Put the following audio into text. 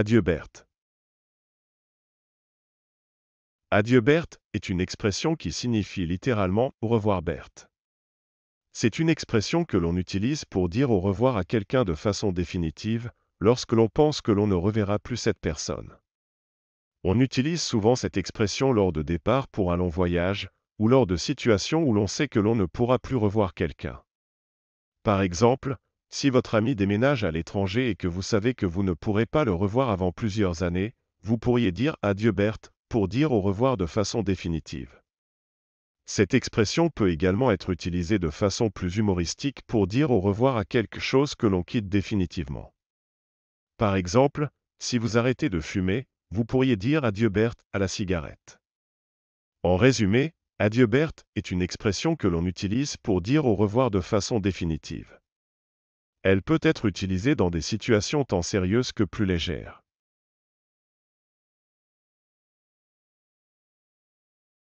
Adieu Berthe. Adieu Berthe est une expression qui signifie littéralement au revoir Berthe. C'est une expression que l'on utilise pour dire au revoir à quelqu'un de façon définitive lorsque l'on pense que l'on ne reverra plus cette personne. On utilise souvent cette expression lors de départ pour un long voyage ou lors de situations où l'on sait que l'on ne pourra plus revoir quelqu'un. Par exemple, si votre ami déménage à l'étranger et que vous savez que vous ne pourrez pas le revoir avant plusieurs années, vous pourriez dire adieu Berthe pour dire au revoir de façon définitive. Cette expression peut également être utilisée de façon plus humoristique pour dire au revoir à quelque chose que l'on quitte définitivement. Par exemple, si vous arrêtez de fumer, vous pourriez dire adieu Berthe à la cigarette. En résumé, adieu Berthe est une expression que l'on utilise pour dire au revoir de façon définitive. Elle peut être utilisée dans des situations tant sérieuses que plus légères.